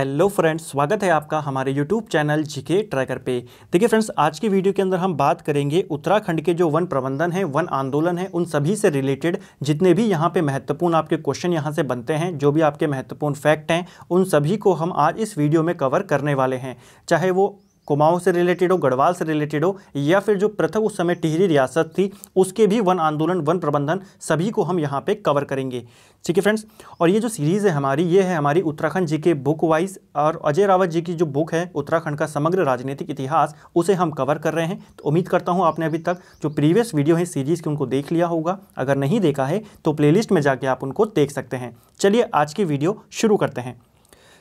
hello friends स्वागत है आपका हमारे यूट्यूब चैनल जीके ट्रैकर पे देखिए फ्रेंड्स आज की वीडियो के अंदर हम बात करेंगे उत्तराखंड के जो वन प्रबंधन है वन आंदोलन है उन सभी से रिलेटेड जितने भी यहाँ पे महत्वपूर्ण आपके क्वेश्चन यहाँ से बनते हैं जो भी आपके महत्वपूर्ण फैक्ट हैं उन सभी को हम आज इस वीडियो में कवर करने वाले हैं चाहे वो कुमाऊं से रिलेटेड हो गढ़वाल से रिलेटेड हो या फिर जो पृथक उस समय टिहरी रियासत थी उसके भी वन आंदोलन वन प्रबंधन सभी को हम यहाँ पे कवर करेंगे ठीक है फ्रेंड्स और ये जो सीरीज़ है हमारी ये है हमारी उत्तराखंड जी के बुक वाइज और अजय रावत जी की जो बुक है उत्तराखंड का समग्र राजनीतिक इतिहास उसे हम कवर कर रहे हैं तो उम्मीद करता हूँ आपने अभी तक जो प्रीवियस वीडियो है सीरीज़ के उनको देख लिया होगा अगर नहीं देखा है तो प्लेलिस्ट में जाके आप उनको देख सकते हैं चलिए आज की वीडियो शुरू करते हैं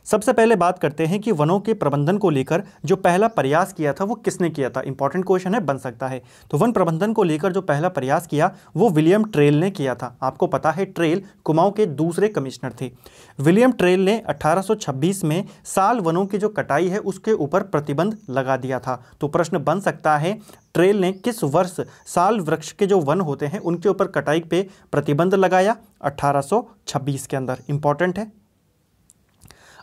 सबसे पहले बात करते हैं कि वनों के प्रबंधन को लेकर जो पहला प्रयास किया था वो किसने किया था इंपॉर्टेंट क्वेश्चन है बन सकता है तो वन प्रबंधन को लेकर जो पहला प्रयास किया वो विलियम ट्रेल ने किया था आपको पता है ट्रेल कुमाऊं के दूसरे कमिश्नर थे विलियम ट्रेल ने 1826 में साल वनों की जो कटाई है उसके ऊपर प्रतिबंध लगा दिया था तो प्रश्न बन सकता है ट्रेल ने किस वर्ष साल वृक्ष के जो वन होते हैं उनके ऊपर कटाई पे प्रतिबंध लगाया 1826 के अंदर इंपॉर्टेंट है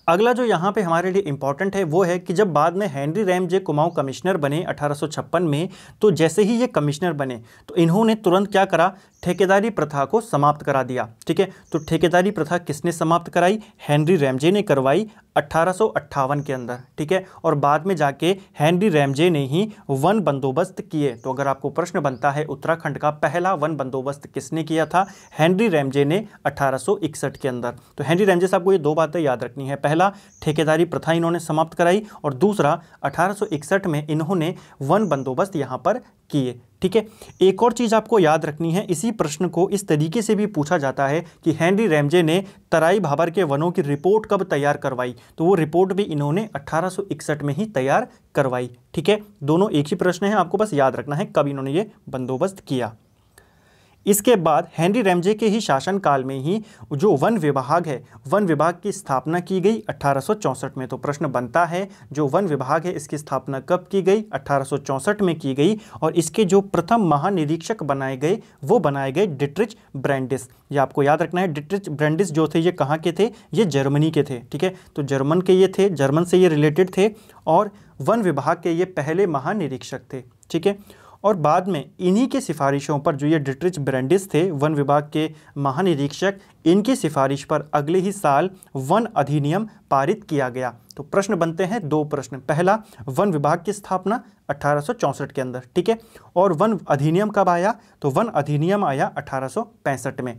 अगला जो यहाँ पे हमारे लिए इम्पॉर्टेंट है वो है कि जब बाद में हेनरी रैमजे कुमाऊँ कमिश्नर बने अठारह में तो जैसे ही ये कमिश्नर बने तो इन्होंने तुरंत क्या करा ठेकेदारी प्रथा को समाप्त करा दिया ठीक है तो ठेकेदारी प्रथा किसने समाप्त कराई हेनरी रैमजे ने करवाई अट्ठारह के अंदर ठीक है और बाद में जाके हेनरी रैमजे ने ही वन बंदोबस्त किए तो अगर आपको प्रश्न बनता है उत्तराखंड का पहला वन बंदोबस्त किसने किया था हेनरी रैमजे ने अठारह के अंदर तो हेनरी रैमजे साहब को ये दो बातें याद रखनी है पहले पहला ठेकेदारी प्रथा इन्होंने समाप्त कराई और दूसरा अठारह में इन्होंने वन बंदोबस्त यहाँ पर किए ठीक है एक और चीज़ आपको याद रखनी है इसी प्रश्न को इस तरीके से भी पूछा जाता है कि हेनरी रैमजे ने तराई भाबर के वनों की रिपोर्ट कब तैयार करवाई तो वो रिपोर्ट भी इन्होंने 1861 में ही तैयार करवाई ठीक है दोनों एक ही प्रश्न है आपको बस याद रखना है कब इन्होंने ये बंदोबस्त किया इसके बाद हेनरी रेमजे के ही शासनकाल में ही जो वन विभाग है वन विभाग की स्थापना की गई 1864 में तो प्रश्न बनता है जो वन विभाग है इसकी स्थापना कब की गई 1864 में की गई और इसके जो प्रथम महानिरीक्षक बनाए गए वो बनाए गए डिट्रिच ब्रैंडिस ये आपको याद रखना है डिट्रिच ब्रैंडिस जो थे ये कहाँ के थे ये जर्मनी के थे ठीक है तो जर्मन के ये थे जर्मन से ये रिलेटेड थे और वन विभाग के ये पहले महानिरीक्षक थे ठीक है और बाद में इन्हीं के सिफारिशों पर जो ये डिट्रिच ब्रांडिस थे वन विभाग के महानिरीक्षक इनकी सिफारिश पर अगले ही साल वन अधिनियम पारित किया गया तो प्रश्न बनते हैं दो प्रश्न पहला वन विभाग की स्थापना अठारह के अंदर ठीक है और वन अधिनियम कब आया तो वन अधिनियम आया अठारह में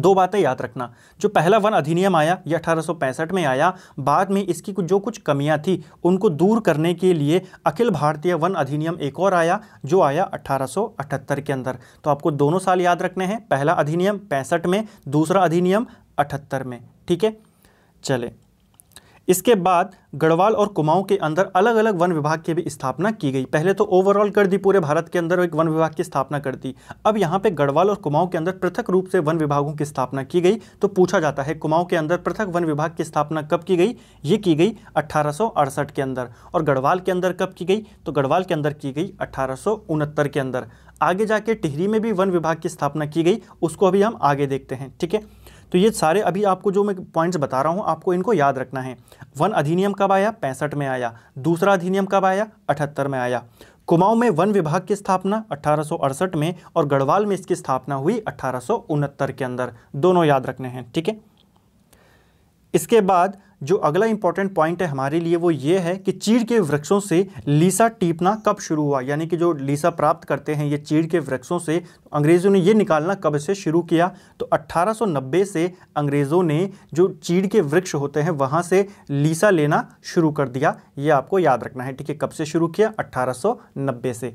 दो बातें याद रखना जो पहला वन अधिनियम आया ये अठारह में आया बाद में इसकी कुछ जो कुछ कमियां थी उनको दूर करने के लिए अखिल भारतीय वन अधिनियम एक और आया जो आया 1878 के अंदर तो आपको दोनों साल याद रखने हैं पहला अधिनियम पैंसठ में दूसरा अधिनियम अठहत्तर में ठीक है चले इसके बाद गढ़वाल और कुमाऊं के अंदर अलग अलग वन विभाग की भी स्थापना की गई पहले तो ओवरऑल कर दी पूरे भारत के अंदर एक वन विभाग की स्थापना कर दी अब यहाँ पे गढ़वाल और कुमाऊं के अंदर पृथक रूप से वन विभागों की स्थापना की गई तो पूछा जाता है कुमाऊं के अंदर पृथक वन विभाग की स्थापना कब की गई ये की गई अट्ठारह के अंदर और गढ़वाल के अंदर कब की गई तो गढ़वाल के अंदर की गई अट्ठारह के अंदर आगे जाके टिहरी में भी वन विभाग की स्थापना की गई उसको अभी हम आगे देखते हैं ठीक है तो ये सारे अभी आपको जो मैं पॉइंट्स बता रहा हूँ आपको इनको याद रखना है वन अधिनियम कब आया पैंसठ में आया दूसरा अधिनियम कब आया अठहत्तर में आया कुमाऊं में वन विभाग की स्थापना अठारह में और गढ़वाल में इसकी स्थापना हुई अठारह के अंदर दोनों याद रखने हैं ठीक है इसके बाद जो अगला इंपॉर्टेंट पॉइंट है हमारे लिए वो ये है कि चीड़ के वृक्षों से लीसा टीपना कब शुरू हुआ यानी कि जो लीसा प्राप्त करते हैं ये चीड़ के वृक्षों से अंग्रेज़ों ने ये निकालना कब से शुरू किया तो 1890 से अंग्रेज़ों ने जो चीड़ के वृक्ष होते हैं वहाँ से लीसा लेना शुरू कर दिया ये आपको याद रखना है ठीक है कब से शुरू किया अट्ठारह से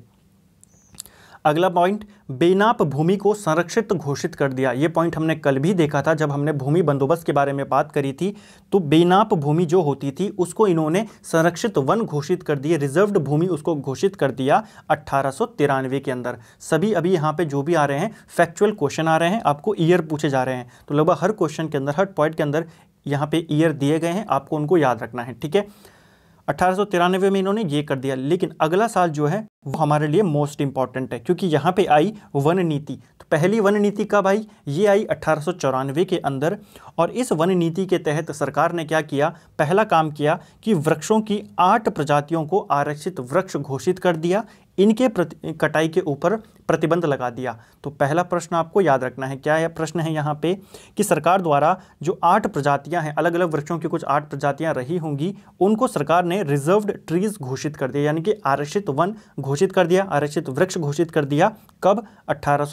अगला पॉइंट बेनाप भूमि को संरक्षित घोषित कर दिया ये पॉइंट हमने कल भी देखा था जब हमने भूमि बंदोबस्त के बारे में बात करी थी तो बेनाप भूमि जो होती थी उसको इन्होंने संरक्षित वन घोषित कर दिए रिजर्व्ड भूमि उसको घोषित कर दिया अट्ठारह के अंदर सभी अभी यहाँ पे जो भी आ रहे हैं फैक्चुअल क्वेश्चन आ रहे हैं आपको ईयर पूछे जा रहे हैं तो लगभग हर क्वेश्चन के अंदर हर पॉइंट के अंदर यहाँ पे ईयर दिए गए हैं आपको उनको याद रखना है ठीक है अठारह में इन्होंने ये कर दिया लेकिन अगला साल जो है वो हमारे लिए मोस्ट इंपॉर्टेंट है क्योंकि यहाँ पे आई वन नीति तो पहली वन नीति कब आई ये आई अठारह के अंदर और इस वन नीति के तहत सरकार ने क्या किया पहला काम किया कि वृक्षों की आठ प्रजातियों को आरक्षित वृक्ष घोषित कर दिया इनके प्रति कटाई के ऊपर प्रतिबंध लगा दिया तो पहला प्रश्न आपको याद रखना है क्या यह प्रश्न है यहाँ पे कि सरकार द्वारा जो आठ प्रजातियां हैं अलग अलग वृक्षों की कुछ आठ प्रजातियां रही होंगी उनको सरकार ने रिजर्व्ड ट्रीज घोषित कर दिया यानी कि आरक्षित वन घोषित कर दिया आरक्षित वृक्ष घोषित कर दिया कब अट्ठारह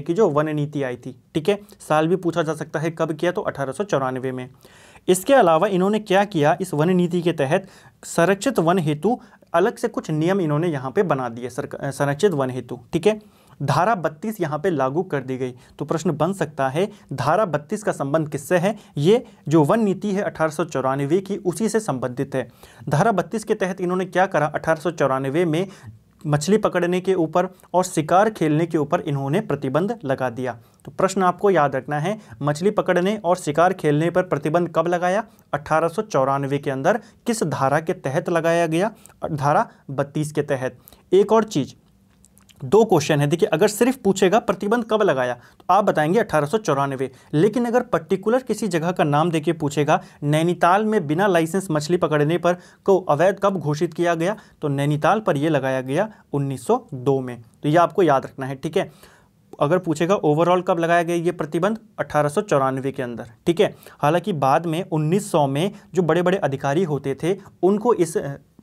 की जो वन नीति आई थी ठीक है साल भी पूछा जा सकता है कब किया तो अठारह में इसके अलावा इन्होंने क्या किया इस वन नीति के तहत संरक्षित वन हेतु अलग से कुछ नियम इन्होंने यहाँ पे बना दिए संरक्षित वन हेतु ठीक है धारा 32 यहाँ पे लागू कर दी गई तो प्रश्न बन सकता है धारा 32 का संबंध किससे है ये जो वन नीति है अठारह की उसी से संबंधित है धारा 32 के तहत इन्होंने क्या करा अठारह में मछली पकड़ने के ऊपर और शिकार खेलने के ऊपर इन्होंने प्रतिबंध लगा दिया तो प्रश्न आपको याद रखना है मछली पकड़ने और शिकार खेलने पर प्रतिबंध कब लगाया अठारह के अंदर किस धारा के तहत लगाया गया धारा बत्तीस के तहत एक और चीज़ दो क्वेश्चन है देखिए अगर सिर्फ पूछेगा प्रतिबंध कब लगाया तो आप बताएंगे अठारह लेकिन अगर पर्टिकुलर किसी जगह का नाम देके पूछेगा नैनीताल में बिना लाइसेंस मछली पकड़ने पर को अवैध कब घोषित किया गया तो नैनीताल पर यह लगाया गया 1902 में तो यह आपको याद रखना है ठीक है अगर पूछेगा ओवरऑल कब लगाया गया ये प्रतिबंध अठारह के अंदर ठीक है हालांकि बाद में उन्नीस में जो बड़े बड़े अधिकारी होते थे उनको इस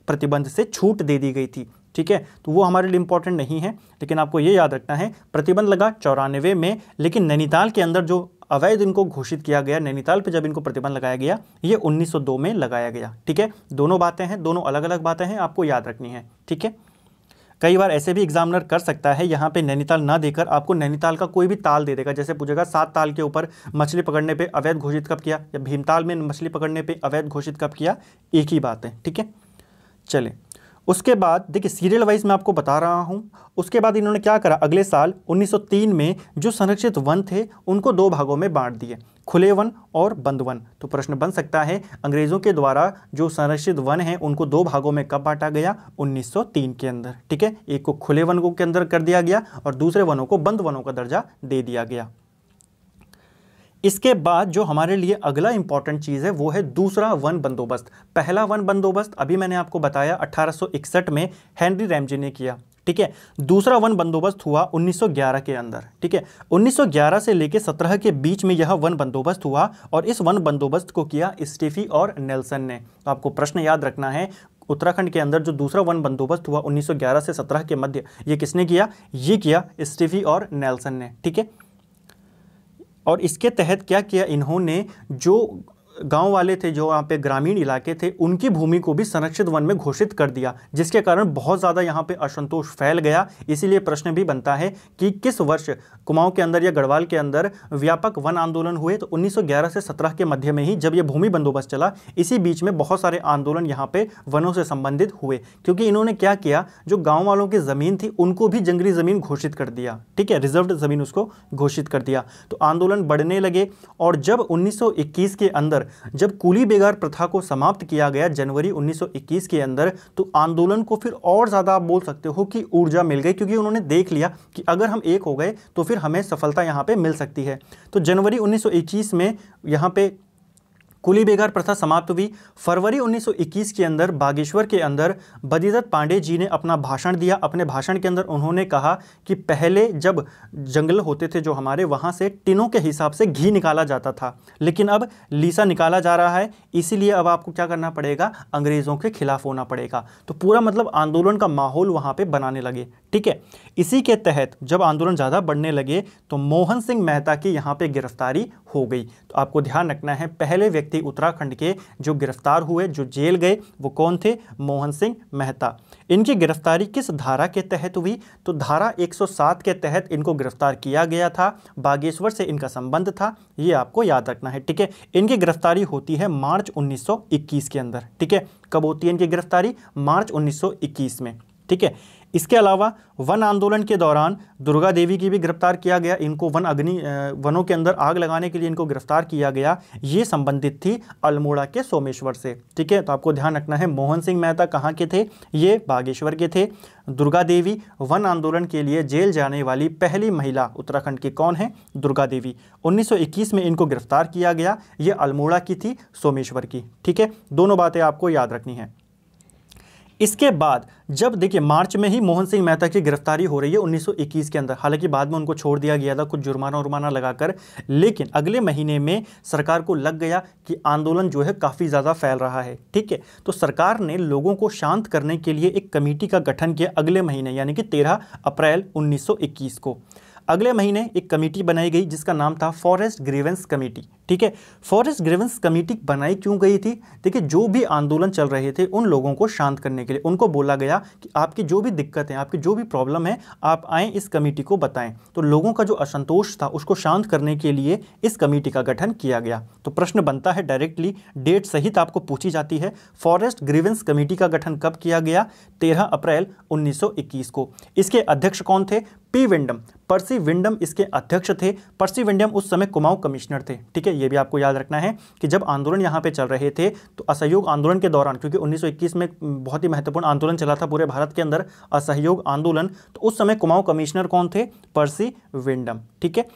प्रतिबंध से छूट दे दी गई थी ठीक है तो वो हमारे लिए इंपॉर्टेंट नहीं है लेकिन आपको ये याद रखना है प्रतिबंध लगा चौरानवे में लेकिन नैनीताल के अंदर जो अवैध इनको घोषित किया गया नैनीताल पे जब इनको प्रतिबंध लगाया गया ये 1902 में लगाया गया ठीक है दोनों बातें हैं दोनों अलग अलग बातें हैं आपको याद रखनी है ठीक है कई बार ऐसे भी एग्जामिनर कर सकता है यहाँ पे नैनीताल ना देकर आपको नैनीताल का कोई भी ताल दे देगा जैसे पूछेगा सात ताल के ऊपर मछली पकड़ने पे अवैध घोषित कब किया या भीमताल में मछली पकड़ने पे अवैध घोषित कब किया एक ही बात है ठीक है चले उसके बाद देखिए सीरियल वाइज मैं आपको बता रहा हूँ उसके बाद इन्होंने क्या करा अगले साल 1903 में जो संरक्षित वन थे उनको दो भागों में बांट दिए खुले वन और बंद वन तो प्रश्न बन सकता है अंग्रेज़ों के द्वारा जो संरक्षित वन हैं उनको दो भागों में कब बांटा गया 1903 के अंदर ठीक है एक को खुले वन के अंदर कर दिया गया और दूसरे वनों को बंद वनों का दर्जा दे दिया गया इसके बाद जो हमारे लिए अगला इंपॉर्टेंट चीज़ है वो है दूसरा वन बंदोबस्त पहला वन बंदोबस्त अभी मैंने आपको बताया 1861 में हेनरी रैमजे ने किया ठीक है दूसरा वन बंदोबस्त हुआ 1911 के अंदर ठीक है 1911 से लेकर 17 के बीच में यह वन बंदोबस्त हुआ और इस वन बंदोबस्त को किया स्टीफी और नेल्सन ने तो आपको प्रश्न याद रखना है उत्तराखंड के अंदर जो दूसरा वन बंदोबस्त हुआ 1911 से 17 के मध्य ये किसने किया ये किया स्टीफी और नेल्सन ने ठीक है और इसके तहत क्या किया इन्होंने जो गांव वाले थे जो यहाँ पे ग्रामीण इलाके थे उनकी भूमि को भी संरक्षित वन में घोषित कर दिया जिसके कारण बहुत ज़्यादा यहाँ पे असंतोष फैल गया इसीलिए प्रश्न भी बनता है कि किस वर्ष कुमाऊं के अंदर या गढ़वाल के अंदर व्यापक वन आंदोलन हुए तो 1911 से 17 के मध्य में ही जब ये भूमि बंदोबस्त चला इसी बीच में बहुत सारे आंदोलन यहाँ पर वनों से संबंधित हुए क्योंकि इन्होंने क्या किया जो गाँव वालों की ज़मीन थी उनको भी जंगली ज़मीन घोषित कर दिया ठीक है रिजर्व ज़मीन उसको घोषित कर दिया तो आंदोलन बढ़ने लगे और जब उन्नीस के अंदर जब कुली बेगार प्रथा को समाप्त किया गया जनवरी 1921 के अंदर तो आंदोलन को फिर और ज़्यादा आप बोल सकते हो कि ऊर्जा मिल गई क्योंकि उन्होंने देख लिया कि अगर हम एक हो गए तो फिर हमें सफलता यहाँ पर मिल सकती है तो जनवरी उन्नीस में यहाँ पर कुली बेगार प्रथा समाप्त हुई फरवरी 1921 के अंदर बागेश्वर के अंदर बदीदत पांडे जी ने अपना भाषण दिया अपने भाषण के अंदर उन्होंने कहा कि पहले जब जंगल होते थे जो हमारे वहाँ से टिनों के हिसाब से घी निकाला जाता था लेकिन अब लीसा निकाला जा रहा है इसीलिए अब आपको क्या करना पड़ेगा अंग्रेज़ों के खिलाफ होना पड़ेगा तो पूरा मतलब आंदोलन का माहौल वहाँ पर बनाने लगे ठीक है इसी के तहत जब आंदोलन ज़्यादा बढ़ने लगे तो मोहन सिंह मेहता की यहाँ पर गिरफ्तारी हो गई तो आपको ध्यान रखना है पहले व्यक्ति थे उत्तराखंड के जो गिरफ्तार हुए जो जेल गए वो कौन थे मोहन सिंह मेहता इनकी गिरफ्तारी किस धारा के तहत हुई तो धारा 107 के तहत इनको गिरफ्तार किया गया था बागेश्वर से इनका संबंध था ये आपको याद रखना है ठीक है इनकी गिरफ्तारी होती है मार्च 1921 के अंदर ठीक है कब होती है इनकी गिरफ्तारी मार्च 1921 में ठीक है इसके अलावा वन आंदोलन के दौरान दुर्गा देवी की भी गिरफ्तार किया गया इनको वन अग्नि वनों के अंदर आग लगाने के लिए इनको गिरफ्तार किया गया ये संबंधित थी अल्मोड़ा के सोमेश्वर से ठीक है तो आपको ध्यान रखना है मोहन सिंह मेहता कहाँ के थे ये बागेश्वर के थे दुर्गा देवी वन आंदोलन के लिए जेल जाने वाली पहली महिला उत्तराखंड की कौन है दुर्गा देवी 1921 में इनको गिरफ्तार किया गया ये अल्मोड़ा की थी सोमेश्वर की ठीक है दोनों बातें आपको याद रखनी है इसके बाद जब देखिए मार्च में ही मोहन सिंह मेहता की गिरफ्तारी हो रही है 1921 के अंदर हालांकि बाद में उनको छोड़ दिया गया था कुछ जुर्माना उर्माना लगाकर लेकिन अगले महीने में सरकार को लग गया कि आंदोलन जो है काफ़ी ज़्यादा फैल रहा है ठीक है तो सरकार ने लोगों को शांत करने के लिए एक कमेटी का गठन किया अगले महीने यानी कि तेरह अप्रैल उन्नीस को अगले महीने एक कमेटी बनाई गई जिसका नाम था फॉरेस्ट ग्रीवेंस कमेटी ठीक है फॉरेस्ट ग्रेवेंस कमेटी बनाई क्यों गई थी देखिए जो भी आंदोलन चल रहे थे उन लोगों को शांत करने के लिए उनको बोला गया कि आपकी जो भी दिक्कत है आपकी जो भी प्रॉब्लम है आप आएँ इस कमेटी को बताएं तो लोगों का जो असंतोष था उसको शांत करने के लिए इस कमेटी का गठन किया गया तो प्रश्न बनता है डायरेक्टली डेट सहित आपको पूछी जाती है फॉरेस्ट ग्रीवेंस कमेटी का गठन कब किया गया तेरह अप्रैल उन्नीस को इसके अध्यक्ष कौन थे पी विंडम पर्सी विंडम इसके अध्यक्ष थे पर्सी विंडम उस समय कुमाऊं कमिश्नर थे ठीक है ये भी आपको याद रखना है कि जब आंदोलन यहाँ पर चल रहे थे तो असहयोग आंदोलन के दौरान क्योंकि 1921 में बहुत ही महत्वपूर्ण आंदोलन चला था पूरे भारत के अंदर असहयोग आंदोलन तो उस समय कुमाऊं कमिश्नर कौन थे परसी विंडम ठीक है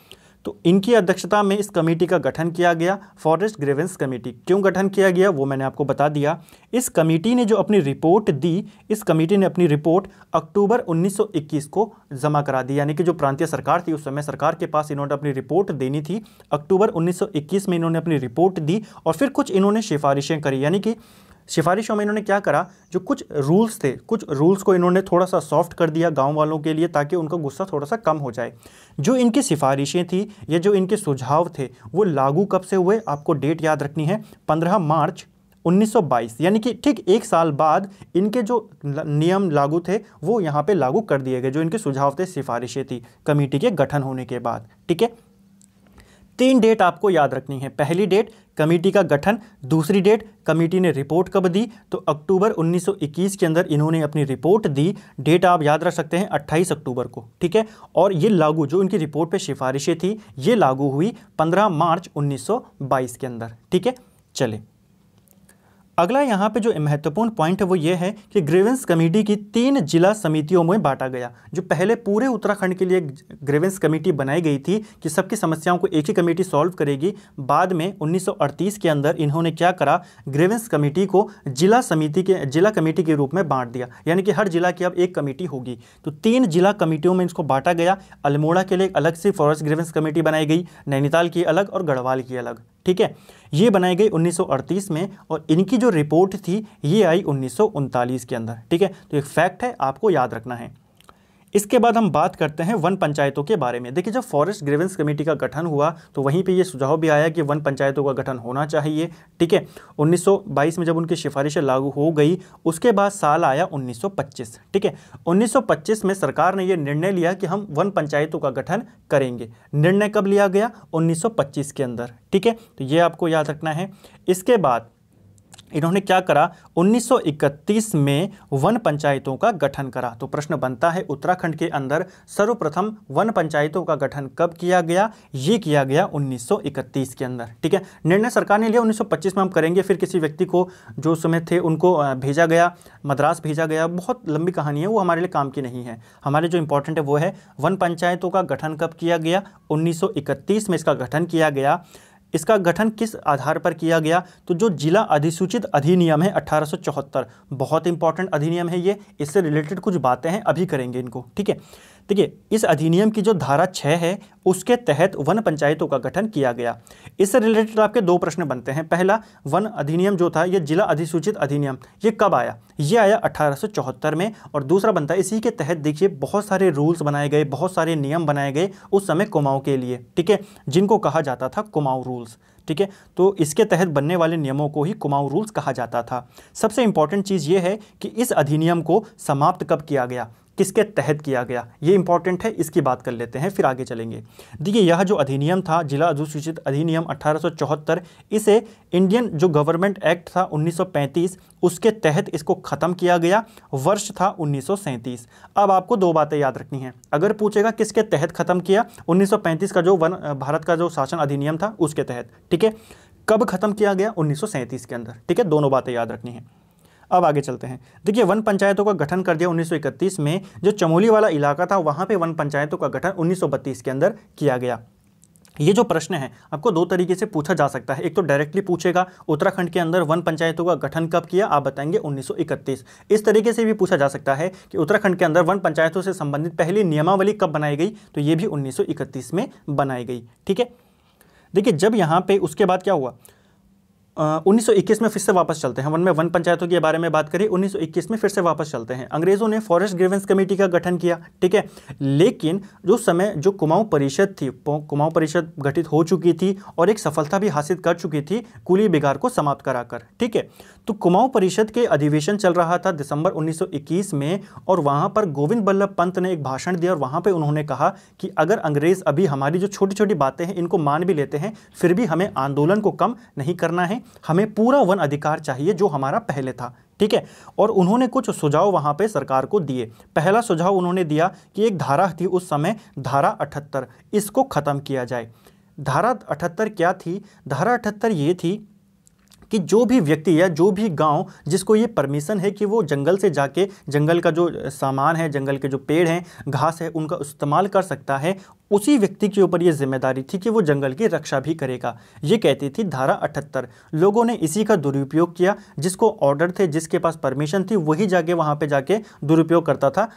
तो इनकी अध्यक्षता में इस कमेटी का गठन किया गया फॉरेस्ट ग्रेवेंस कमेटी क्यों गठन किया गया वो मैंने आपको बता दिया इस कमेटी ने जो अपनी रिपोर्ट दी इस कमेटी ने अपनी रिपोर्ट अक्टूबर 1921 को जमा करा दी यानी कि जो प्रांतीय सरकार थी उस समय सरकार के पास इन्होंने अपनी रिपोर्ट देनी थी अक्टूबर उन्नीस में इन्होंने अपनी रिपोर्ट दी और फिर कुछ इन्होंने सिफारिशें करी यानी कि सिफारिशों में इन्होंने क्या करा जो कुछ रूल्स थे कुछ रूल्स को इन्होंने थोड़ा सा सॉफ्ट कर दिया गाँव वालों के लिए ताकि उनका गुस्सा थोड़ा सा कम हो जाए जो इनकी सिफारिशें थी या जो इनके सुझाव थे वो लागू कब से हुए आपको डेट याद रखनी है पंद्रह मार्च 1922 यानी कि ठीक एक साल बाद इनके जो नियम लागू थे वो यहाँ पे लागू कर दिए गए जो इनके सुझाव थे सिफारिशें थी कमेटी के गठन होने के बाद ठीक है तीन डेट आपको याद रखनी है पहली डेट कमेटी का गठन दूसरी डेट कमेटी ने रिपोर्ट कब दी तो अक्टूबर 1921 के अंदर इन्होंने अपनी रिपोर्ट दी डेट आप याद रख सकते हैं 28 अक्टूबर को ठीक है और ये लागू जो इनकी रिपोर्ट पे सिफारिशें थी ये लागू हुई 15 मार्च 1922 के अंदर ठीक है चले अगला यहाँ पे जो महत्वपूर्ण पॉइंट है वो ये है कि ग्रेवेंस कमेटी की तीन जिला समितियों में बांटा गया जो पहले पूरे उत्तराखंड के लिए ग्रेवेंस कमेटी बनाई गई थी कि सबकी समस्याओं को एक ही कमेटी सॉल्व करेगी बाद में 1938 के अंदर इन्होंने क्या करा ग्रेवेंस कमेटी को जिला समिति के जिला कमेटी के रूप में बांट दिया यानी कि हर जिला की अब एक कमेटी होगी तो तीन जिला कमेटियों में इसको बांटा गया अल्मोड़ा के लिए अलग से फॉरेस्ट ग्रेवेंस कमेटी बनाई गई नैनीताल की अलग और गढ़वाल की अलग ठीक है ये बनाई गई 1938 में और इनकी जो रिपोर्ट थी ये आई उन्नीस के अंदर ठीक है तो एक फैक्ट है आपको याद रखना है इसके बाद हम बात करते हैं वन पंचायतों के बारे में देखिए जब फॉरेस्ट ग्रेवेंस कमेटी का गठन हुआ तो वहीं पे ये सुझाव भी आया कि वन पंचायतों का गठन होना चाहिए ठीक है 1922 में जब उनकी सिफारिशें लागू हो गई उसके बाद साल आया 1925 ठीक है 1925 में सरकार ने यह निर्णय लिया कि हम वन पंचायतों का गठन करेंगे निर्णय कब लिया गया उन्नीस के अंदर ठीक है तो ये आपको याद रखना है इसके बाद इन्होंने क्या करा 1931 में वन पंचायतों का गठन करा तो प्रश्न बनता है उत्तराखंड के अंदर सर्वप्रथम वन पंचायतों का गठन कब किया गया ये किया गया 1931 के अंदर ठीक है निर्णय सरकार ने लिया 1925 में हम करेंगे फिर किसी व्यक्ति को जो समय थे उनको भेजा गया मद्रास भेजा गया बहुत लंबी कहानी है वो हमारे लिए काम की नहीं है हमारे जो इंपॉर्टेंट है वो है वन पंचायतों का गठन कब किया गया उन्नीस में इसका गठन किया गया इसका गठन किस आधार पर किया गया तो जो जिला अधिसूचित अधिनियम है 1874 बहुत इंपॉर्टेंट अधिनियम है ये इससे रिलेटेड कुछ बातें हैं अभी करेंगे इनको ठीक है देखिए इस अधिनियम की जो धारा छः है उसके तहत वन पंचायतों का गठन किया गया इससे रिलेटेड आपके दो प्रश्न बनते हैं पहला वन अधिनियम जो था ये जिला अधिसूचित अधिनियम ये कब आया ये आया अठारह में और दूसरा बनता है इसी के तहत देखिए बहुत सारे रूल्स बनाए गए बहुत सारे नियम बनाए गए उस समय कुमाऊँ के लिए ठीक है जिनको कहा जाता था कुमाऊँ रूल्स ठीक है तो इसके तहत बनने वाले नियमों को ही कुमाऊँ रूल्स कहा जाता था सबसे इंपॉर्टेंट चीज़ ये है कि इस अधिनियम को समाप्त कब किया गया किसके तहत किया गया ये इंपॉर्टेंट है इसकी बात कर लेते हैं फिर आगे चलेंगे देखिए यह जो अधिनियम था जिला अधिसूचित अधिनियम 1874 इसे इंडियन जो गवर्नमेंट एक्ट था 1935 उसके तहत इसको ख़त्म किया गया वर्ष था उन्नीस अब आपको दो बातें याद रखनी है अगर पूछेगा किसके तहत ख़त्म किया उन्नीस का जो वन भारत का जो शासन अधिनियम था उसके तहत ठीक है कब ख़त्म किया गया उन्नीस के अंदर ठीक है दोनों बातें याद रखनी है अब आगे चलते हैं देखिए वन पंचायतों का गठन कर दिया 1931 में जो चमोली वाला इलाका था वहां पे वन पंचायतों का गठन 1932 के अंदर किया गया ये जो प्रश्न है आपको दो तरीके से पूछा जा सकता है एक तो डायरेक्टली पूछेगा उत्तराखंड के अंदर वन पंचायतों का गठन कब किया आप बताएंगे 1931 इस तरीके से भी पूछा जा सकता है कि उत्तराखंड के अंदर वन पंचायतों से संबंधित पहली नियमावली कब बनाई गई तो ये भी 1931 में बनाई गई ठीक है देखिए जब यहाँ पे उसके बाद क्या हुआ 1921 में फिर से वापस चलते हैं वन में वन पंचायतों के बारे में बात करें 1921 में फिर से वापस चलते हैं अंग्रेज़ों ने फॉरेस्ट ग्रीवेंस कमेटी का गठन किया ठीक है लेकिन जो समय जो कुमाऊं परिषद थी कुमाऊं परिषद गठित हो चुकी थी और एक सफलता भी हासिल कर चुकी थी कुली बिगार को समाप्त कराकर ठीक है तो कुमाऊं परिषद के अधिवेशन चल रहा था दिसंबर उन्नीस में और वहाँ पर गोविंद बल्लभ पंत ने एक भाषण दिया और वहाँ पर उन्होंने कहा कि अगर अंग्रेज़ अभी हमारी जो छोटी छोटी बातें हैं इनको मान भी लेते हैं फिर भी हमें आंदोलन को कम नहीं करना है हमें पूरा वन अधिकार चाहिए जो हमारा पहले था ठीक है और उन्होंने कुछ सुझाव वहां पे सरकार को दिए पहला सुझाव उन्होंने दिया कि एक धारा थी उस समय धारा अठहत्तर इसको ख़त्म किया जाए धारा अठहत्तर क्या थी धारा अठहत्तर ये थी कि जो भी व्यक्ति या जो भी गांव जिसको ये परमिशन है कि वो जंगल से जाके जंगल का जो सामान है जंगल के जो पेड़ हैं घास है उनका इस्तेमाल कर सकता है उसी व्यक्ति के ऊपर ये जिम्मेदारी थी कि वो जंगल की रक्षा भी करेगा ये कहती थी धारा अठहत्तर लोगों ने इसी का दुरुपयोग किया जिसको ऑर्डर थे जिसके पास परमिशन थी वही जाके वहाँ पर जाके दुरुपयोग करता था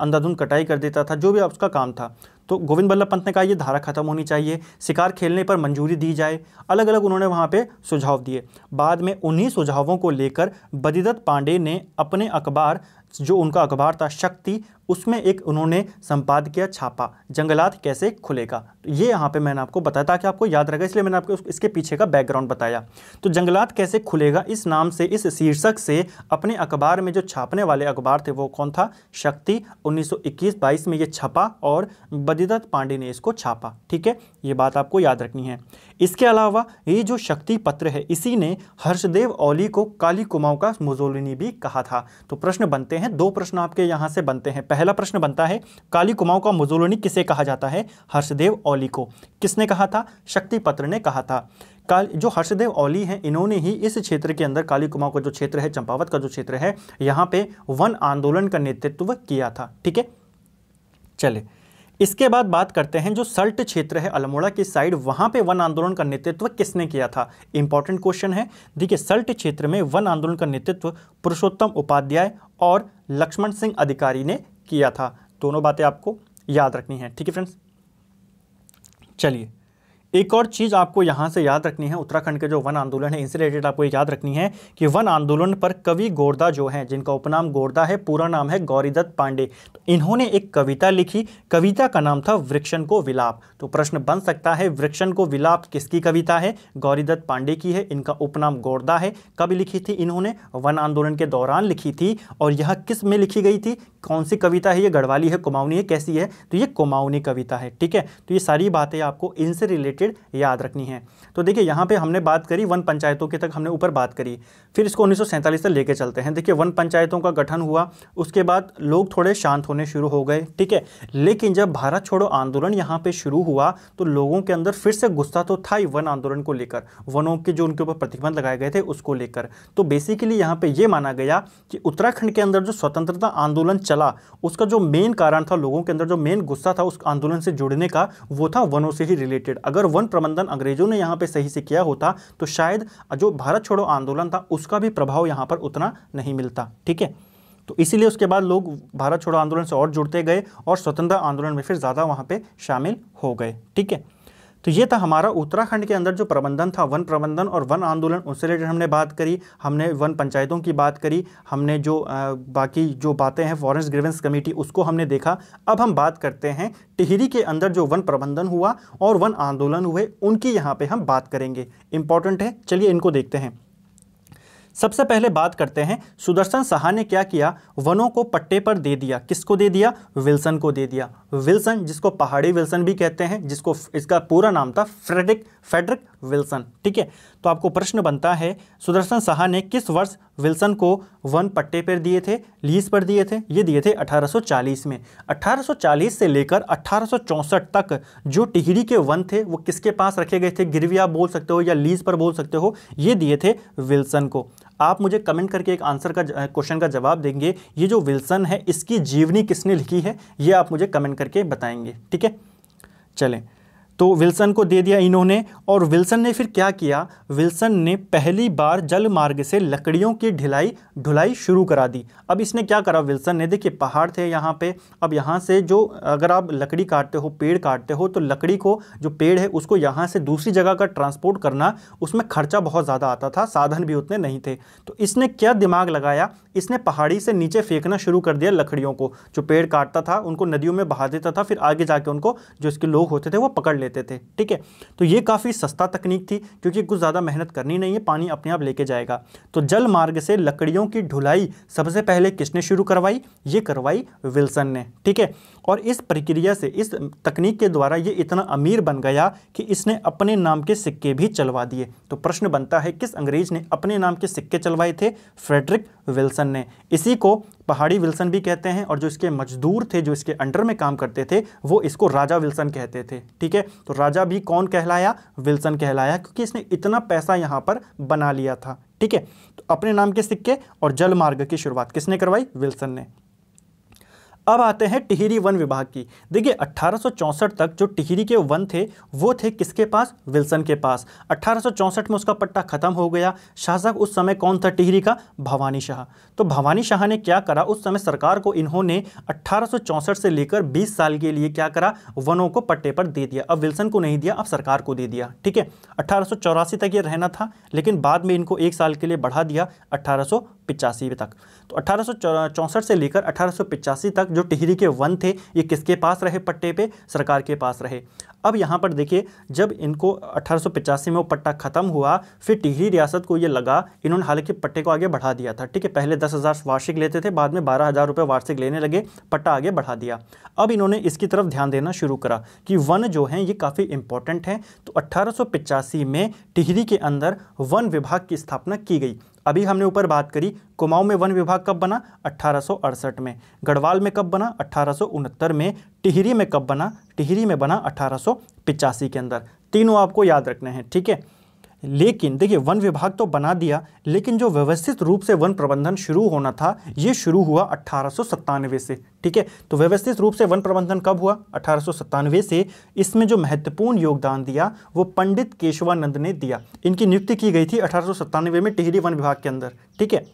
अंधाधुंध कटाई कर देता था जो भी उसका काम था तो गोविंद बल्लभ पंत ने कहा यह धारा खत्म होनी चाहिए शिकार खेलने पर मंजूरी दी जाए अलग अलग उन्होंने वहाँ पे सुझाव दिए बाद में उन्हीं सुझावों को लेकर बदिदत्त पांडे ने अपने अखबार जो उनका अखबार था शक्ति उसमें एक उन्होंने संपादकीय छापा जंगलात कैसे खुलेगा तो ये यहाँ पे मैंने आपको बताया ताकि आपको याद रखा इसलिए मैंने आपको इसके पीछे का बैकग्राउंड बताया तो जंगलात कैसे खुलेगा इस नाम से इस शीर्षक से अपने अखबार में जो छापने वाले अखबार थे वो कौन था शक्ति उन्नीस सौ में ये छपा और बदिदत्त पांडे ने इसको छापा ठीक है ये बात आपको याद रखनी है इसके अलावा ये जो शक्ति पत्र है इसी ने हर्षदेव ओली को काली कुमाऊ का मुजोलिनी भी कहा था तो प्रश्न बनते हैं दो प्रश्न आपके यहाँ से बनते हैं पहले पहला प्रश्न बनता है काली कुमाऊं का मुजोलोनी किसे कहा जाता है हर्षदेव ओली को किसने कहा था शक्तिपत्र ने कहा था काल जो हर्षदेव ओली हैं इन्होंने ही इस क्षेत्र के अंदर काली कुमाऊं का जो क्षेत्र है चंपावत का जो क्षेत्र है यहाँ पे वन आंदोलन का नेतृत्व किया था ठीक है चले इसके बाद बात करते हैं जो सल्ट क्षेत्र है अल्मोड़ा की साइड वहां पे वन आंदोलन का नेतृत्व किसने किया था इंपॉर्टेंट क्वेश्चन है देखिए सल्ट क्षेत्र में वन आंदोलन का नेतृत्व पुरुषोत्तम उपाध्याय और लक्ष्मण सिंह अधिकारी ने किया था दोनों बातें आपको याद रखनी है ठीक है फ्रेंड्स चलिए एक और चीज़ आपको यहाँ से याद रखनी है उत्तराखंड के जो वन आंदोलन है इनसे रिलेटेड आपको याद रखनी है कि वन आंदोलन पर कवि गोरदा जो हैं जिनका उपनाम गोरदा है पूरा नाम है गौरीदत्त पांडे तो इन्होंने एक कविता लिखी कविता का नाम था वृक्षण को विलाप तो प्रश्न बन सकता है वृक्षण को विलाप किसकी कविता है गौरीदत्त पांडे की है इनका उपनाम गोरदा है कब लिखी थी इन्होंने वन आंदोलन के दौरान लिखी थी और यह किस में लिखी गई थी कौन सी कविता है ये गढ़वाली है कुमाऊनी है कैसी है तो ये कुमाऊनी कविता है ठीक है तो ये सारी बातें आपको इनसे रिलेटेड याद रखनी है तो देखिए यहाँ पे हमने बात करी वन पंचायतों के तक हमने ऊपर बात करी फिर इसको उन्नीस तक लेके चलते हैं देखिए वन पंचायतों का गठन हुआ उसके बाद लोग थोड़े शांत होने शुरू हो गए ठीक है लेकिन जब भारत छोड़ो आंदोलन यहाँ पर शुरू हुआ तो लोगों के अंदर फिर से गुस्सा तो था ही वन आंदोलन को लेकर वनों के जो उनके ऊपर प्रतिबंध लगाए गए थे उसको लेकर तो बेसिकली यहाँ पर यह माना गया कि उत्तराखंड के अंदर जो स्वतंत्रता आंदोलन चला उसका जो मेन कारण था लोगों के अंदर जो मेन गुस्सा था उस आंदोलन से जुड़ने का वो था वनों से ही रिलेटेड अगर वन प्रबंधन अंग्रेजों ने यहाँ पर सही से किया होता तो शायद जो भारत छोड़ो आंदोलन था उसका भी प्रभाव यहाँ पर उतना नहीं मिलता ठीक है तो इसीलिए उसके बाद लोग भारत छोड़ो आंदोलन से और जुड़ते गए और स्वतंत्रता आंदोलन में फिर ज़्यादा वहाँ पे शामिल हो गए ठीक है तो ये था हमारा उत्तराखंड के अंदर जो प्रबंधन था वन प्रबंधन और वन आंदोलन उससे रिलेटेड हमने बात करी हमने वन पंचायतों की बात करी हमने जो आ, बाकी जो बातें हैं फॉरेस्ट ग्रीवेंस कमेटी उसको हमने देखा अब हम बात करते हैं टिहरी के अंदर जो वन प्रबंधन हुआ और वन आंदोलन हुए उनकी यहाँ पर हम बात करेंगे इंपॉर्टेंट है चलिए इनको देखते हैं सबसे पहले बात करते हैं सुदर्शन सहा ने क्या किया वनों को पट्टे पर दे दिया किसको दे दिया विल्सन को दे दिया विल्सन जिसको पहाड़ी विल्सन भी कहते हैं जिसको इसका पूरा नाम था फ्रेडरिक फेडरिक विल्सन ठीक है तो आपको प्रश्न बनता है सुदर्शन सहा ने किस वर्ष विल्सन को वन पट्टे पर दिए थे लीज पर दिए थे ये दिए थे 1840 में 1840 से लेकर 1864 तक जो टिहरी के वन थे वो किसके पास रखे गए थे गिरवी आप बोल सकते हो या लीज पर बोल सकते हो ये दिए थे विल्सन को आप मुझे कमेंट करके एक आंसर का क्वेश्चन का जवाब देंगे ये जो विल्सन है इसकी जीवनी किसने लिखी है ये आप मुझे कमेंट करके बताएंगे ठीक है चलें तो विल्सन को दे दिया इन्होंने और विल्सन ने फिर क्या किया विल्सन ने पहली बार जल मार्ग से लकड़ियों की ढिलाई ढुलाई शुरू करा दी अब इसने क्या करा विल्सन ने देखिए पहाड़ थे यहाँ पे अब यहाँ से जो अगर आप लकड़ी काटते हो पेड़ काटते हो तो लकड़ी को जो पेड़ है उसको यहाँ से दूसरी जगह का ट्रांसपोर्ट करना उसमें खर्चा बहुत ज़्यादा आता था साधन भी उतने नहीं थे तो इसने क्या दिमाग लगाया इसने पहाड़ी से नीचे फेंकना शुरू कर दिया लकड़ियों को जो पेड़ काटता था उनको नदियों में बहा देता था फिर आगे जाके उनको जो इसके लोग होते थे वो पकड़ लेते लेते थे ठीक है तो ये काफ़ी सस्ता तकनीक थी क्योंकि कुछ ज़्यादा मेहनत करनी नहीं है पानी अपने आप लेके जाएगा तो जल मार्ग से लकड़ियों की ढुलाई सबसे पहले किसने शुरू करवाई ये करवाई विल्सन ने ठीक है और इस प्रक्रिया से इस तकनीक के द्वारा ये इतना अमीर बन गया कि इसने अपने नाम के सिक्के भी चलवा दिए तो प्रश्न बनता है किस अंग्रेज ने अपने नाम के सिक्के चलवाए थे फ्रेडरिक विल्सन ने इसी को पहाड़ी विल्सन भी कहते हैं और जो इसके मजदूर थे जो इसके अंडर में काम करते थे वो इसको राजा विल्सन कहते थे ठीक है तो राजा भी कौन कहलाया विल्सन कहलाया क्योंकि इसने इतना पैसा यहाँ पर बना लिया था ठीक है तो अपने नाम के सिक्के और जल मार्ग की शुरुआत किसने करवाई विल्सन ने अब आते हैं टिहरी वन विभाग की देखिए 1864 तक जो टिहरी के वन थे वो थे किसके पास विल्सन के पास 1864 में उसका पट्टा खत्म हो गया शासक उस समय कौन था टिहरी का भवानी शाह तो भवानी शाह ने क्या करा उस समय सरकार को इन्होंने 1864 से लेकर 20 साल के लिए क्या करा वनों को पट्टे पर दे दिया अब विल्सन को नहीं दिया अब सरकार को दे दिया ठीक है अट्ठारह तक ये रहना था लेकिन बाद में इनको एक साल के लिए बढ़ा दिया अट्ठारह तक तो अट्ठारह से लेकर अट्ठारह तक जो टिहरी के वन थे ये किसके पास रहे पट्टे पे सरकार के पास रहे अब यहाँ पर देखिए जब इनको अठारह में वो पट्टा ख़त्म हुआ फिर टिहरी रियासत को ये लगा इन्होंने हालांकि पट्टे को आगे बढ़ा दिया था ठीक है पहले दस हज़ार वार्षिक लेते थे बाद में बारह हज़ार रुपये वार्षिक लेने लगे पट्टा आगे बढ़ा दिया अब इन्होंने इसकी तरफ ध्यान देना शुरू करा कि वन जो हैं ये काफ़ी इंपॉर्टेंट हैं तो अट्ठारह में टिहरी के अंदर वन विभाग की स्थापना की गई अभी हमने ऊपर बात करी कुमाऊं में वन विभाग कब बना अट्ठारह में गढ़वाल में कब बना अट्ठारह में टिहरी में कब बना टिहरी में बना अठारह के अंदर तीनों आपको याद रखने हैं ठीक है लेकिन देखिए वन विभाग तो बना दिया लेकिन जो व्यवस्थित रूप से वन प्रबंधन शुरू होना था ये शुरू हुआ अट्ठारह से ठीक है तो व्यवस्थित रूप से वन प्रबंधन कब हुआ अट्ठारह से इसमें जो महत्वपूर्ण योगदान दिया वो पंडित केशवानंद ने दिया इनकी नियुक्ति की गई थी अठारह में टिहरी वन विभाग के अंदर ठीक है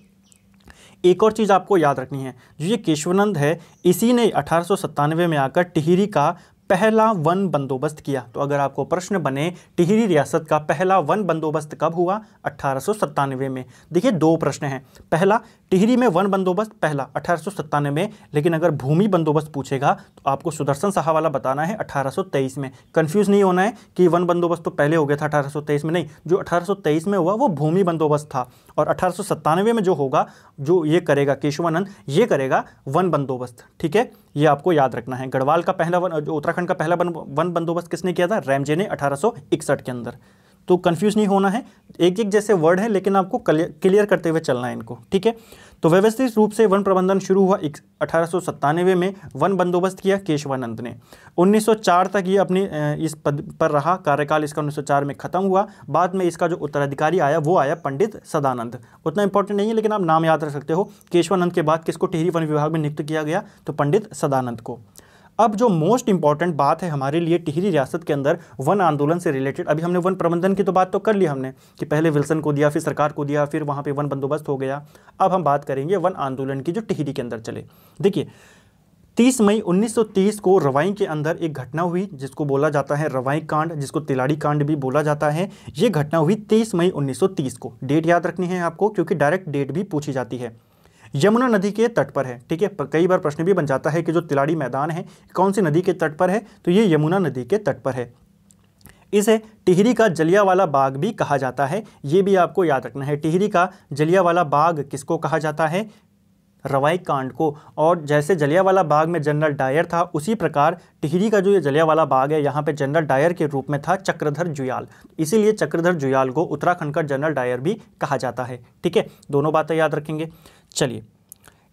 एक और चीज़ आपको याद रखनी है जो ये केशवानंद है इसी ने अठारह में आकर टिहरी का पहला वन बंदोबस्त किया तो अगर आपको प्रश्न बने टिहरी रियासत का पहला वन बंदोबस्त कब हुआ अट्ठारह में देखिए दो प्रश्न हैं पहला टिहरी में वन बंदोबस्त पहला अठारह में लेकिन अगर भूमि बंदोबस्त पूछेगा तो आपको सुदर्शन साहा वाला बताना है 1823 में कंफ्यूज नहीं होना है कि वन बंदोबस्त तो पहले हो गया था 1823 में नहीं जो 1823 में हुआ वो भूमि बंदोबस्त था और अठारह में जो होगा जो ये करेगा केशवानंद ये करेगा वन बंदोबस्त ठीक है ये आपको याद रखना है गढ़वाल का पहला उत्तराखंड का पहला वन बंदोबस्त किसने किया था रैमजे ने अठारह के अंदर तो कन्फ्यूज नहीं होना है एक एक जैसे वर्ड है लेकिन आपको क्लियर करते हुए चलना है इनको ठीक है तो व्यवस्थित रूप से वन प्रबंधन शुरू हुआ अठारह में वन बंदोबस्त किया केशवानंद ने 1904 तक ये अपने इस पद पर रहा कार्यकाल इसका 1904 में ख़त्म हुआ बाद में इसका जो उत्तराधिकारी आया वो आया पंडित सदानंद उतना इंपॉर्टेंट नहीं है लेकिन आप नाम याद रख सकते हो केशवानंद के बाद किसको टिहरी वन विभाग में नियुक्त किया गया तो पंडित सदानंद को अब जो मोस्ट इंपॉर्टेंट बात है हमारे लिए टिहरी रियासत के अंदर वन आंदोलन से रिलेटेड अभी हमने वन प्रबंधन की तो बात तो कर ली हमने कि पहले विल्सन को दिया फिर सरकार को दिया फिर वहाँ पर वन बंदोबस्त हो गया अब हम बात करेंगे वन आंदोलन की जो टिहरी के अंदर चले देखिए 30 मई 1930 को रवाई के अंदर एक घटना हुई जिसको बोला जाता है रवाई कांड जिसको तिलाड़ी कांड भी बोला जाता है ये घटना हुई 30 मई 1930 को डेट याद रखनी है आपको क्योंकि डायरेक्ट डेट भी पूछी जाती है यमुना नदी के तट पर है ठीक है कई बार प्रश्न भी बन जाता है कि जो तिलाड़ी मैदान है कौन सी नदी के तट पर है तो ये यमुना नदी के तट पर है इसे टिहरी का जलियावाला बाग भी कहा जाता है ये भी आपको याद रखना है टिहरी का जलियावाला बाग किसको कहा जाता है रवाई कांड को और जैसे जलियावाला बाग में जनरल डायर था उसी प्रकार टिहरी का जो ये जलियावाला बाग है यहाँ पे जनरल डायर के रूप में था चक्रधर जुयाल इसीलिए चक्रधर जुयाल को उत्तराखंड का जनरल डायर भी कहा जाता है ठीक है दोनों बातें याद रखेंगे चलिए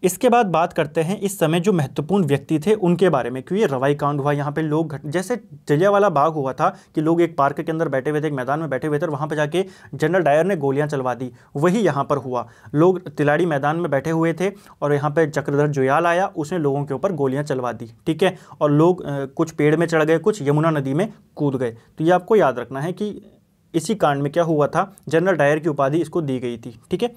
इसके बाद बात करते हैं इस समय जो महत्वपूर्ण व्यक्ति थे उनके बारे में क्योंकि रवाई कांड हुआ यहाँ पे लोग घट जैसे जलियावाला बाग हुआ था कि लोग एक पार्क के अंदर बैठे हुए थे एक मैदान में बैठे हुए थे और वहाँ पर जाके जनरल डायर ने गोलियाँ चलवा दी वही यहाँ पर हुआ लोग तिलाड़ी मैदान में बैठे हुए थे और यहाँ पर चक्रधर जुयाल आया उसने लोगों के ऊपर गोलियाँ चलवा दी ठीक है और लोग कुछ पेड़ में चढ़ गए कुछ यमुना नदी में कूद गए तो ये आपको याद रखना है कि इसी कांड में क्या हुआ था जनरल डायर की उपाधि इसको दी गई थी ठीक है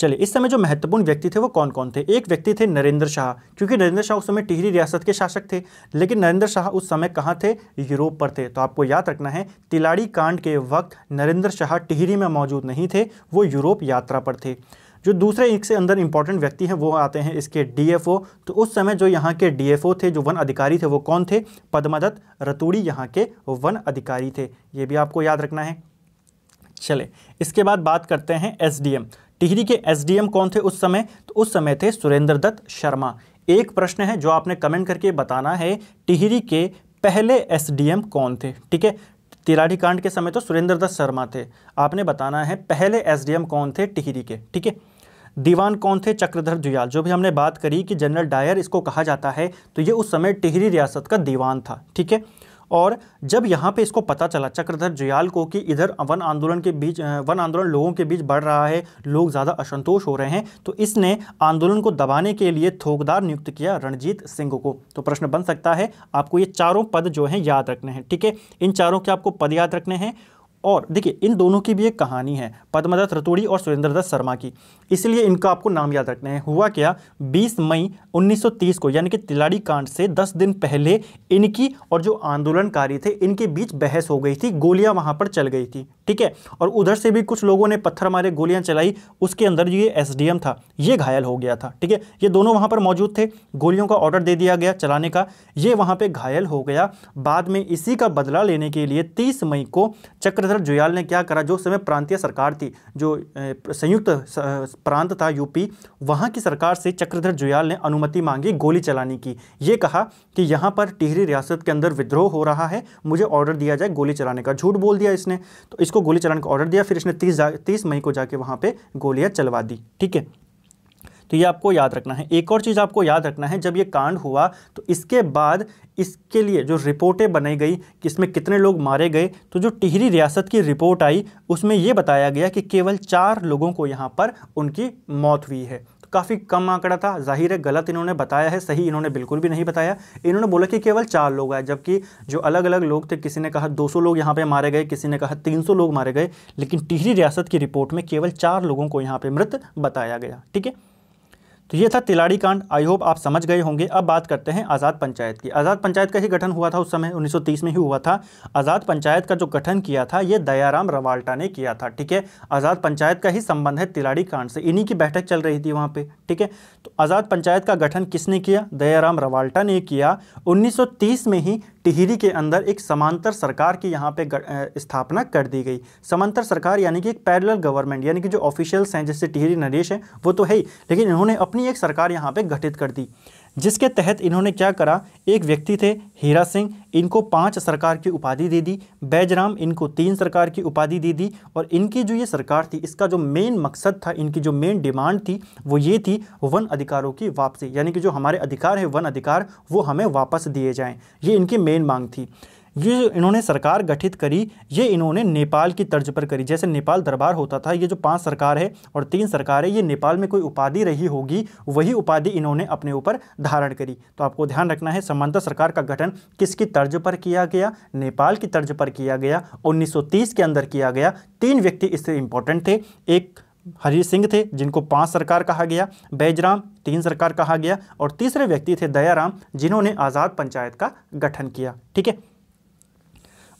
चलिए इस समय जो महत्वपूर्ण व्यक्ति थे वो कौन कौन थे एक व्यक्ति थे नरेंद्र शाह क्योंकि नरेंद्र शाह उस समय टिहरी रियासत के शासक थे लेकिन नरेंद्र शाह उस समय कहाँ थे यूरोप पर थे तो आपको याद रखना है तिलाड़ी कांड के वक्त नरेंद्र शाह टिहरी में मौजूद नहीं थे वो यूरोप यात्रा पर थे जो दूसरे एक से अंदर इंपॉर्टेंट व्यक्ति हैं वो आते हैं इसके डीएफओ तो उस समय जो यहाँ के डीएफओ थे जो वन अधिकारी थे वो कौन थे पद्मदत्त रतूड़ी यहाँ के वन अधिकारी थे ये भी आपको याद रखना है चले इसके बाद बात करते हैं एसडीएम टिहरी के एसडीएम कौन थे उस समय तो उस समय थे सुरेंद्र दत्त शर्मा एक प्रश्न है जो आपने कमेंट करके बताना है टिहरी के पहले एसडीएम कौन थे ठीक है तिराड़ी कांड के समय तो सुरेंद्र दत्त शर्मा थे आपने बताना है पहले एसडीएम कौन थे टिहरी के ठीक है दीवान कौन थे चक्रधर जुयाल जो भी हमने बात करी कि जनरल डायर इसको कहा जाता है तो ये उस समय टिहरी रियासत का दीवान था ठीक है और जब यहाँ पे इसको पता चला चक्रधर जयाल को कि इधर वन आंदोलन के बीच वन आंदोलन लोगों के बीच बढ़ रहा है लोग ज़्यादा असंतोष हो रहे हैं तो इसने आंदोलन को दबाने के लिए थोकदार नियुक्त किया रणजीत सिंह को तो प्रश्न बन सकता है आपको ये चारों पद जो हैं याद रखने हैं ठीक है इन चारों के आपको पद याद रखने हैं और देखिए इन दोनों की भी एक कहानी है पद्मदत्त रतूड़ी और सुरेंद्र दत्त शर्मा की इसलिए इनका आपको नाम याद रखना है हुआ क्या 20 मई 1930 को यानी कि तिलाड़ी कांड से 10 दिन पहले इनकी और जो आंदोलनकारी थे इनके बीच बहस हो गई थी गोलियां वहां पर चल गई थी ठीक है और उधर से भी कुछ लोगों ने पत्थर मारे गोलियां चलाई उसके अंदर ये एस था ये घायल हो गया था ठीक है ये दोनों वहाँ पर मौजूद थे गोलियों का ऑर्डर दे दिया गया चलाने का ये वहाँ पर घायल हो गया बाद में इसी का बदला लेने के लिए तीस मई को चक्र तरफ जुयाल ने क्या करा जो समय प्रांतीय सरकार थी जो संयुक्त प्रांत था यूपी वहाँ की सरकार से चक्रधर जुयाल ने अनुमति मांगी गोली चलाने की ये कहा कि यहाँ पर टिहरी रियासत के अंदर विद्रोह हो रहा है मुझे ऑर्डर दिया जाए गोली चलाने का झूठ बोल दिया इसने तो इसको गोली चलाने का ऑर्डर दिया फिर इसने तीस तीस मई को जाके वहाँ पर गोलियाँ चलवा दी ठीक है तो ये आपको याद रखना है एक और चीज़ आपको याद रखना है जब ये कांड हुआ तो इसके बाद इसके लिए जो रिपोर्टें बनाई गई कि इसमें कितने लोग मारे गए तो जो टिहरी रियासत की रिपोर्ट आई उसमें ये बताया गया कि केवल चार लोगों को यहाँ पर उनकी मौत हुई है तो काफ़ी कम आंकड़ा था जाहिर है गलत इन्होंने बताया है सही इन्होंने बिल्कुल भी नहीं बताया इन्होंने बोला कि केवल चार लोग आए जबकि जो अलग अलग लोग थे किसी ने कहा 200 लोग यहाँ पे मारे गए किसी ने कहा 300 लोग मारे गए लेकिन टिहरी रियासत की रिपोर्ट में केवल चार लोगों को यहाँ पे मृत बताया गया ठीक है तो ये था तिलाड़ी कांड आई होप आप समझ गए होंगे अब बात करते हैं आज़ाद पंचायत की आज़ाद पंचायत का ही गठन हुआ था उस समय 1930 में ही हुआ था आज़ाद पंचायत का जो गठन किया था ये दयाराम रवाल्टा ने किया था ठीक है आज़ाद पंचायत का ही संबंध है तिलाड़ी कांड से इन्हीं की बैठक चल रही थी वहाँ पर ठीक है तो आज़ाद पंचायत का गठन किसने किया दयाराम रवाल्टा ने किया उन्नीस में ही टिहरी के अंदर एक समांतर सरकार की यहाँ पे स्थापना कर दी गई समांतर सरकार यानी कि एक पैरल गवर्नमेंट यानी कि जो ऑफिशियल्स हैं जैसे टिहरी नरेश है वो तो है ही लेकिन इन्होंने अपनी अपनी एक सरकार यहाँ पे गठित कर दी जिसके तहत इन्होंने क्या करा एक व्यक्ति थे हीरा सिंह इनको पांच सरकार की उपाधि दे दी बैजराम इनको तीन सरकार की उपाधि दे दी और इनकी जो ये सरकार थी इसका जो मेन मकसद था इनकी जो मेन डिमांड थी वो ये थी वन अधिकारों की वापसी यानी कि जो हमारे अधिकार है वन अधिकार वो हमें वापस दिए जाएँ ये इनकी मेन मांग थी ये जो इन्होंने सरकार गठित करी ये इन्होंने नेपाल की तर्ज पर करी जैसे नेपाल दरबार होता था ये जो पांच सरकार है और तीन सरकार है ये नेपाल में कोई उपाधि रही होगी वही उपाधि इन्होंने अपने ऊपर धारण करी तो आपको ध्यान रखना है समांतर सरकार का गठन किसकी तर्ज पर किया गया नेपाल की तर्ज पर किया गया उन्नीस के अंदर किया गया तीन व्यक्ति इससे इंपॉर्टेंट थे एक हरी सिंह थे जिनको पांच सरकार कहा गया बैजराम तीन सरकार कहा गया और तीसरे व्यक्ति थे दयाराम जिन्होंने आज़ाद पंचायत का गठन किया ठीक है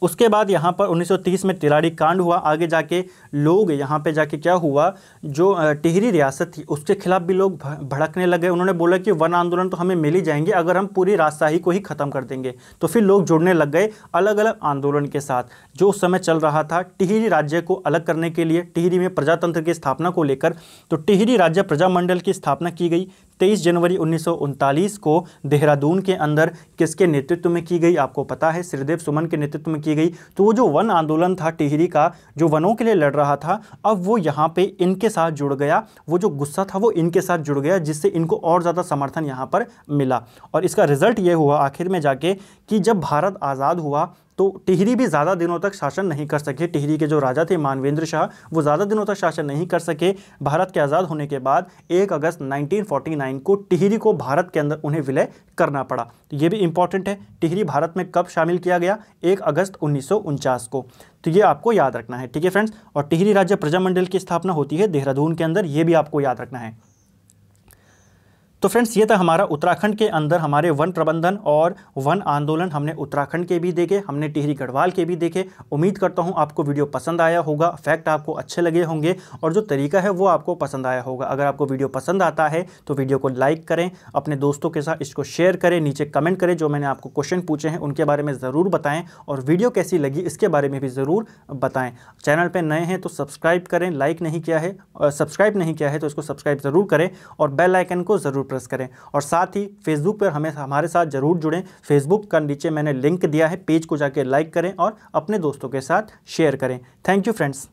उसके बाद यहाँ पर 1930 में तिलाड़ी कांड हुआ आगे जाके लोग यहाँ पे जाके क्या हुआ जो टिहरी रियासत थी उसके खिलाफ भी लोग भड़कने लगे उन्होंने बोला कि वन आंदोलन तो हमें मिल ही जाएंगे अगर हम पूरी राजशाही को ही ख़त्म कर देंगे तो फिर लोग जुड़ने लग गए अलग अलग आंदोलन के साथ जो उस समय चल रहा था टिहरी राज्य को अलग करने के लिए टिहरी में प्रजातंत्र की स्थापना को लेकर तो टिहरी राज्य प्रजामंडल की स्थापना की गई 23 जनवरी उन्नीस को देहरादून के अंदर किसके नेतृत्व में की गई आपको पता है श्रीदेव सुमन के नेतृत्व में की गई तो वो जो वन आंदोलन था टिहरी का जो वनों के लिए लड़ रहा था अब वो यहाँ पे इनके साथ जुड़ गया वो जो गुस्सा था वो इनके साथ जुड़ गया जिससे इनको और ज़्यादा समर्थन यहाँ पर मिला और इसका रिजल्ट ये हुआ आखिर में जाके कि जब भारत आज़ाद हुआ तो टिहरी भी ज़्यादा दिनों तक शासन नहीं कर सके टिहरी के जो राजा थे मानवेंद्र शाह वो ज़्यादा दिनों तक शासन नहीं कर सके भारत के आज़ाद होने के बाद एक अगस्त 1949 को टिहरी को भारत के अंदर उन्हें विलय करना पड़ा तो ये भी इम्पॉर्टेंट है टिहरी भारत में कब शामिल किया गया एक अगस्त उन्नीस को तो ये आपको याद रखना है ठीक है फ्रेंड्स और टिहरी राज्य प्रजामंडल की स्थापना होती है देहरादून के अंदर ये भी आपको याद रखना है तो फ्रेंड्स ये था हमारा उत्तराखंड के अंदर हमारे वन प्रबंधन और वन आंदोलन हमने उत्तराखंड के भी देखे हमने टिहरी गढ़वाल के भी देखे उम्मीद करता हूँ आपको वीडियो पसंद आया होगा फैक्ट आपको अच्छे लगे होंगे और जो तरीका है वो आपको पसंद आया होगा अगर आपको वीडियो पसंद आता है तो वीडियो को लाइक करें अपने दोस्तों के साथ इसको शेयर करें नीचे कमेंट करें जो मैंने आपको क्वेश्चन पूछे हैं उनके बारे में ज़रूर बताएँ और वीडियो कैसी लगी इसके बारे में भी ज़रूर बताएँ चैनल पर नए हैं तो सब्सक्राइब करें लाइक नहीं किया है सब्सक्राइब नहीं किया है तो इसको सब्सक्राइब ज़रूर करें और बेल आइकन को ज़रूर प्रेस करें और साथ ही फेसबुक पर हमें हमारे साथ ज़रूर जुड़ें फेसबुक का नीचे मैंने लिंक दिया है पेज को जाके लाइक करें और अपने दोस्तों के साथ शेयर करें थैंक यू फ्रेंड्स